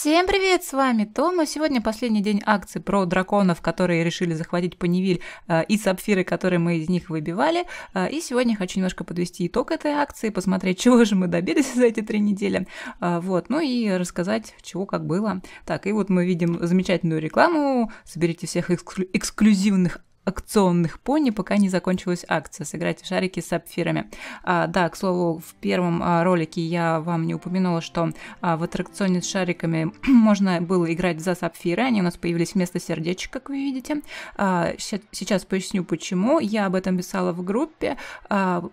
Всем привет, с вами Тома. Сегодня последний день акции про драконов, которые решили захватить Панивиль, э, и сапфиры, которые мы из них выбивали. Э, и сегодня хочу немножко подвести итог этой акции, посмотреть, чего же мы добились за эти три недели. Э, вот, ну и рассказать, чего как было. Так, и вот мы видим замечательную рекламу. Соберите всех эксклю- эксклюзивных акционных пони, пока не закончилась акция сыграть в шарики с сапфирами». А, да, к слову, в первом а, ролике я вам не упомянула, что а, в аттракционе с шариками можно было играть за сапфиры, они у нас появились вместо сердечек, как вы видите. А, сейчас поясню, почему. Я об этом писала в группе. А,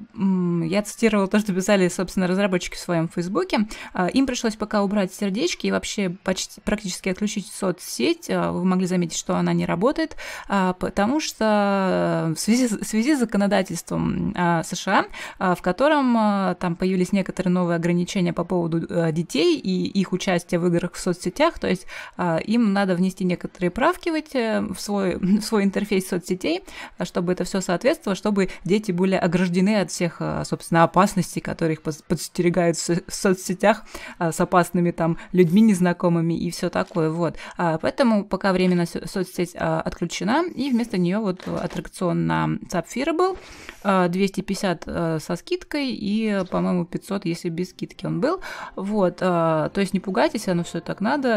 я цитировала то, что писали, собственно, разработчики в своем фейсбуке. А, им пришлось пока убрать сердечки и вообще почти, практически отключить соцсеть. А, вы могли заметить, что она не работает, а, потому что что э, в связи, в связи с законодательством а, США, а, в котором э, там появились некоторые новые ограничения по поводу э, детей и их участия в играх в соцсетях, то есть а, им надо внести некоторые правки в, эти, в, свой, в свой интерфейс соцсетей, чтобы это все соответствовало, чтобы дети были ограждены от всех, собственно, опасностей, которые их подстерегают в соцсетях с опасными там людьми незнакомыми и все такое, вот. Поэтому пока временно соцсеть отключена, и вместо нее вот аттракцион на Сапфира был, 250 э, э, со скидкой и, по-моему, 500, если без скидки он был. Вот, э, то есть не пугайтесь, оно все так надо.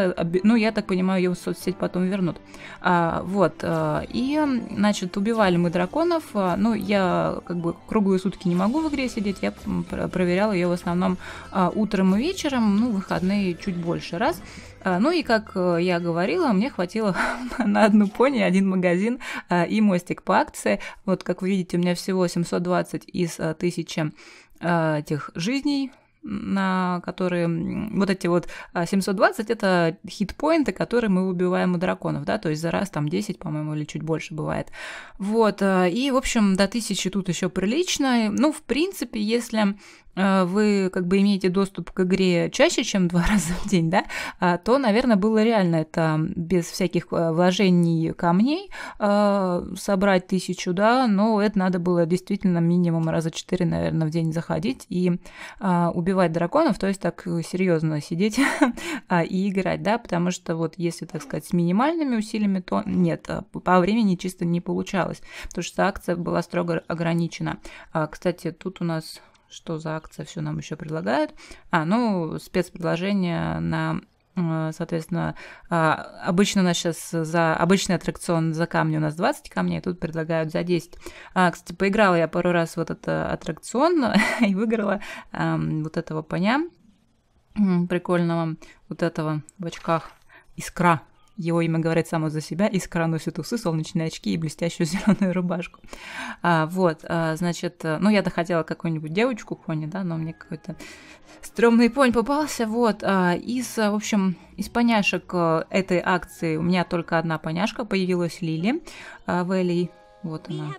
Ну, я так понимаю, его в соцсеть потом вернут. А, вот, и, значит, убивали мы драконов. Ну, я как бы круглые сутки не могу в игре сидеть, я проверяла ее в основном утром и вечером, ну, выходные чуть больше раз. А, ну и, как э, я говорила, мне хватило на одну пони, один магазин а, и мостик по акции. Вот, как вы видите, у меня всего 720 из 1000 а, этих жизней, на которые вот эти вот 720 это хитпоинты, которые мы выбиваем у драконов, да, то есть за раз там 10, по-моему, или чуть больше бывает. Вот, и, в общем, до 1000 тут еще прилично. Ну, в принципе, если Э, вы как бы имеете доступ к игре чаще, чем два раза в день, да, а, то, наверное, было реально это без всяких э, вложений камней э, собрать тысячу, да, но это надо было действительно минимум раза четыре, наверное, в день заходить и убивать драконов, то есть так серьезно сидеть а, и играть, да, потому что вот если, так сказать, с минимальными усилиями, то нет, а, по времени чисто не получалось, потому что акция была строго ограничена. Кстати, тут у нас что за акция все нам еще предлагают. А, ну, спецпредложение на э, соответственно, а, обычно у нас сейчас за обычный аттракцион за камни у нас 20 камней, а тут предлагают за 10. А, кстати, поиграла я пару раз в этот э, аттракцион и выиграла а, вот этого поня прикольного, вот этого в очках искра его имя говорит само за себя, искра носит усы, солнечные очки и блестящую зеленую рубашку. А, вот, а, значит, э, ну я доходила хотела какую-нибудь девочку пони, да, но мне какой-то стрёмный понь попался, вот. А, из, в общем, из поняшек э, этой акции у меня только одна поняшка появилась Лили а, Вэлли. Вот она.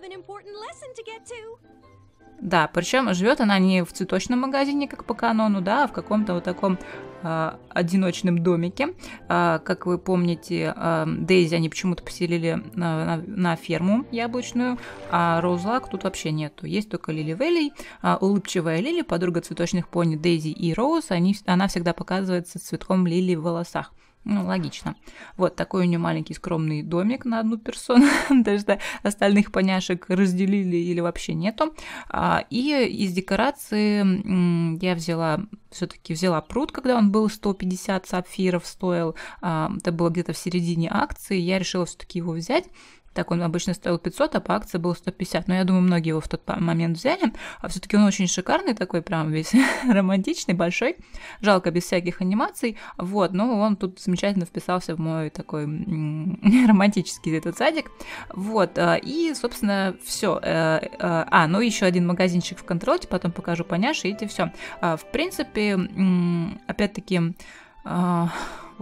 Да, причем живет она не в цветочном магазине, как по канону, да, а в каком-то вот таком а, одиночном домике. А, как вы помните, а, Дейзи они почему-то поселили на, на, на ферму яблочную, а Роузлак тут вообще нету. Есть только Лили Вэлли, улыбчивая Лили, подруга цветочных пони Дейзи и Роуз. Они, она всегда показывается с цветком Лили в волосах. Ну, логично. Вот такой у нее маленький скромный домик на одну персону. Даже да, остальных поняшек разделили или вообще нету. А, и из декорации я взяла, все-таки взяла пруд, когда он был 150 сапфиров стоил. А, это было где-то в середине акции. Я решила все-таки его взять. Так он обычно стоил 500, а по акции был 150. Но я думаю, многие его в тот момент взяли. А все-таки он очень шикарный такой, прям весь романтичный, большой. Жалко, без всяких анимаций. Вот, но он тут замечательно вписался в мой такой романтический этот садик. Вот, а, и, собственно, все. Э, э, а, ну еще один магазинчик в контроле, потом покажу поняши, и все. А, в принципе, опять-таки, а,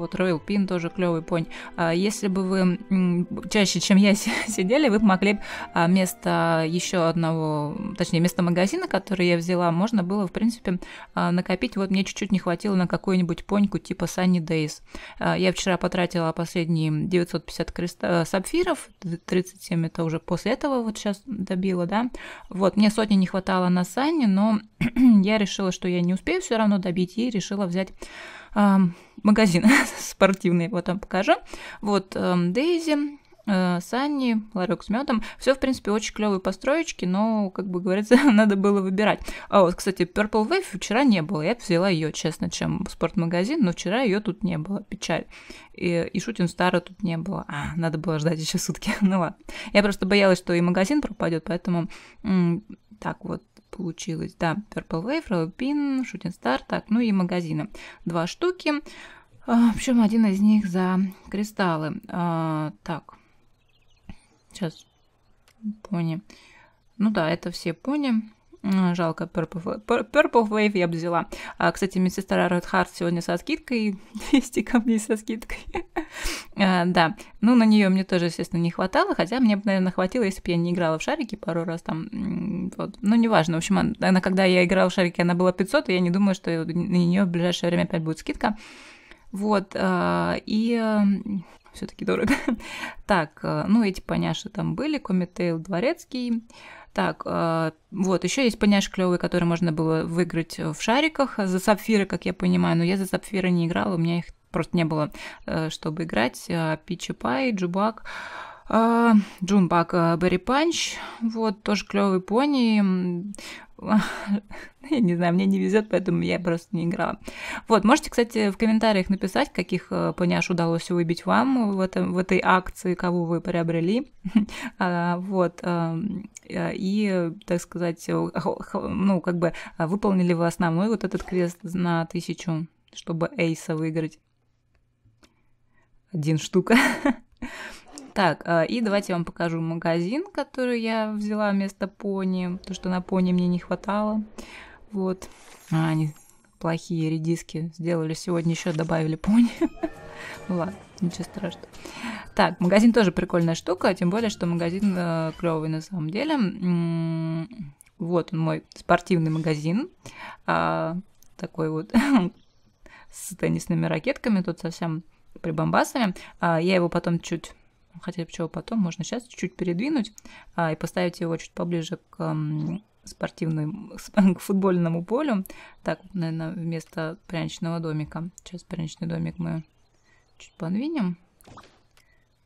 вот Royal Pin тоже клевый понь. А если бы вы чаще, чем я, сидели, вы могли а, вместо еще одного, точнее, вместо магазина, который я взяла, можно было, в принципе, а, накопить. Вот мне чуть-чуть не хватило на какую-нибудь поньку типа Sunny Days. Я вчера потратила последние 950 крест... Э, сапфиров, 37 это уже после этого вот сейчас добила, да. Вот, мне сотни не хватало на Sunny, но я решила, что я не успею все равно добить, и решила взять магазин спортивный, вот вам покажу. Вот эм, Дейзи, э, Санни, ларек с медом. Все, в принципе, очень клевые построечки, но, как бы говорится, надо было выбирать. А вот, кстати, Purple Wave вчера не было. Я взяла ее, честно, чем спортмагазин, но вчера ее тут не было. Печаль. И, и Шутин Стара тут не было. А, надо было ждать еще сутки. ну ладно. Я просто боялась, что и магазин пропадет, поэтому так вот получилось. Да, Purple Wave, Robin, Shooting Star, так, ну и магазина Два штуки. А, в общем, один из них за кристаллы. А, так, сейчас пони. Ну да, это все пони. Жалко, Purple, Purple Wave я бы взяла. А, кстати, медсестра Red Heart сегодня со скидкой. 200 камней со скидкой. а, да, ну на нее мне тоже, естественно, не хватало. Хотя мне бы, наверное, хватило, если бы я не играла в шарики пару раз там вот, ну, неважно, в общем, она, когда я играла в шарики, она была 500, и я не думаю, что на нее в ближайшее время опять будет скидка. Вот, э, и э, все-таки дорого. так, э, ну эти поняши там были, Комитейл Дворецкий. Так, вот, еще есть поняши клевые, которые можно было выиграть в шариках за сапфиры, как я понимаю, но я за сапфиры не играла, у меня их просто не было, чтобы играть. Пичи Пай, Джубак. А, Джумбак э, Берри Панч. Вот, тоже клевый пони. Я не знаю, мне не везет, поэтому я просто не играла. Вот, можете, кстати, в комментариях написать, каких э, поняш удалось выбить вам в, этом, в этой акции, кого вы приобрели. А, вот. Эм, э, и, так сказать, ну, как бы выполнили вы основной вот этот квест на тысячу, чтобы эйса выиграть. Один штука. Так, э, и давайте я вам покажу магазин, который я взяла вместо пони, то, что на пони мне не хватало. Вот. А, они плохие редиски сделали сегодня, еще добавили пони. Ну ладно, ничего страшного. Так, магазин тоже прикольная штука, тем более, что магазин э, клевый на самом деле. вот он мой спортивный магазин. А, такой вот с теннисными ракетками, тут совсем прибамбасами. А, я его потом чуть хотя почему потом, можно сейчас чуть-чуть передвинуть а, и поставить его чуть поближе к спортивному, к футбольному полю. Так, наверное, вместо пряничного домика. Сейчас пряничный домик мы чуть подвинем.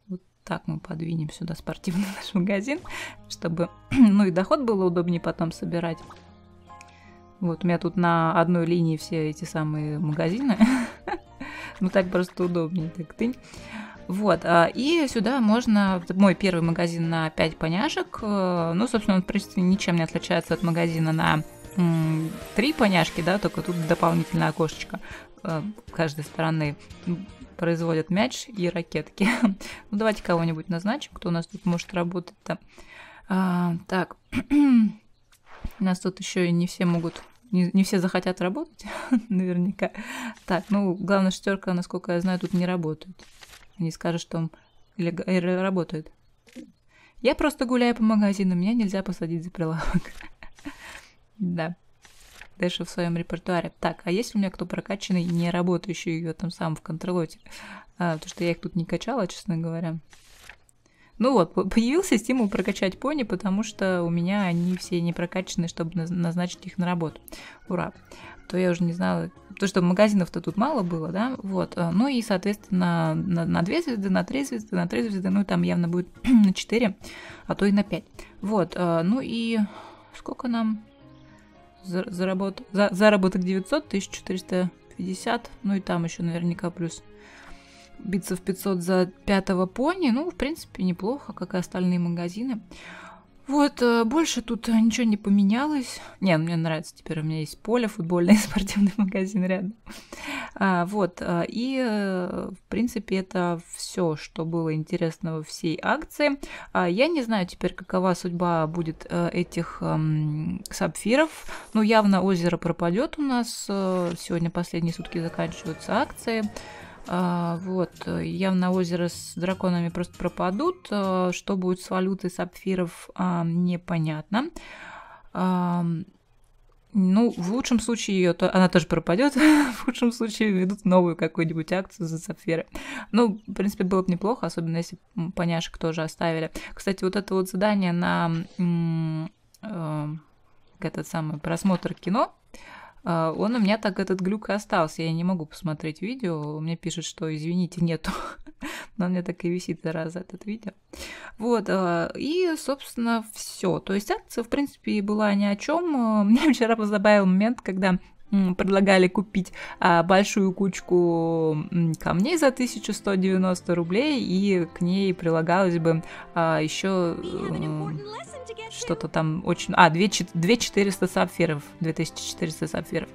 Вот так мы подвинем сюда спортивный наш магазин, чтобы, ну и доход было удобнее потом собирать. Вот у меня тут на одной линии все эти самые магазины. Ну так просто удобнее, так тынь. Вот, а, и сюда можно, мой первый магазин на 5 поняшек, э, ну, собственно, он, в принципе, ничем не отличается от магазина на три поняшки, да, только тут дополнительное окошечко э, каждой стороны производят мяч и ракетки. ну, давайте кого-нибудь назначим, кто у нас тут может работать-то. А, так, у нас тут еще и не все могут, не, не все захотят работать, наверняка. Так, ну, главная шестерка, насколько я знаю, тут не работает. Они скажут, что он или э, работает. Я просто гуляю по магазину, меня нельзя посадить за прилавок. Да. Дальше в своем репертуаре. Так, а есть у меня кто прокачанный, не работающий ее там сам в контролоте? А, потому что я их тут не качала, честно говоря. Ну вот, появился стимул прокачать пони, потому что у меня они все не прокачаны, чтобы назначить их на работу. Ура! То я уже не знала, то что магазинов-то тут мало было, да, вот. Э, ну и, соответственно, на, на 2 звезды, на три звезды, на три звезды, ну там явно будет на 4, а то и на 5. Вот, э, ну и сколько нам Заработок за, заработок 900, 1450, ну и там еще наверняка плюс Биться в 500 за пятого пони. Ну, в принципе, неплохо, как и остальные магазины. Вот, э, больше тут ничего не поменялось. Не, ну, мне нравится теперь, у меня есть поле, футбольный спортивный магазин рядом. А, вот, э, и, э, в принципе, это все, что было интересного всей акции. А, я не знаю теперь, какова судьба будет этих эм, сапфиров. Ну, явно озеро пропадет у нас. Сегодня последние сутки заканчиваются акции. А, вот, э, явно озеро с драконами просто пропадут. Э, что будет с валютой сапфиров, а, непонятно. А, ну, в лучшем случае ее то, она тоже пропадет, в худшем случае ведут новую какую-нибудь акцию за сапфиры. Ну, в принципе, было бы неплохо, особенно если поняшек тоже оставили. Кстати, вот это вот задание на э, этот самый просмотр кино, а, он у меня так этот глюк и остался. Я не могу посмотреть видео. Мне пишет, что извините, нету. Но у меня так и висит зараза этот видео. Вот, а, и, собственно, все. То есть акция, в принципе, была ни о чем. А, Мне вчера позабавил момент, когда предлагали купить а, большую кучку камней за 1190 рублей, и к ней прилагалось бы а, еще... А, что-то там очень... А, 2400 сапфиров, 2400 сапфиров.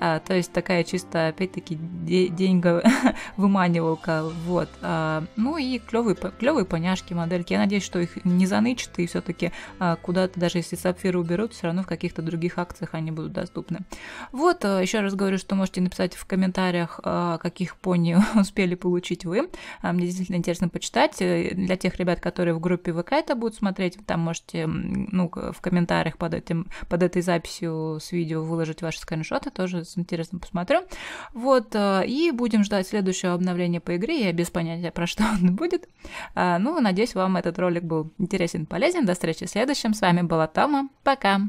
А, то есть такая чисто, опять-таки, де- деньга выманивалка, вот. А, ну и клевые, клевые поняшки, модельки. Я надеюсь, что их не занычат, и все-таки а, куда-то, даже если сапфиры уберут, все равно в каких-то других акциях они будут доступны. Вот, а, еще раз говорю, что можете написать в комментариях, а, каких пони успели получить вы. А, мне действительно интересно почитать. Э, для тех ребят, которые в группе ВК это будут смотреть, там можете ну, в комментариях под, этим, под этой записью с видео выложить ваши скриншоты, тоже с интересом посмотрю. Вот, э, и будем ждать следующего обновления по игре, я без понятия, про что он будет. А, ну, надеюсь, вам этот ролик был интересен, полезен. До встречи в следующем. С вами была Тома. Пока!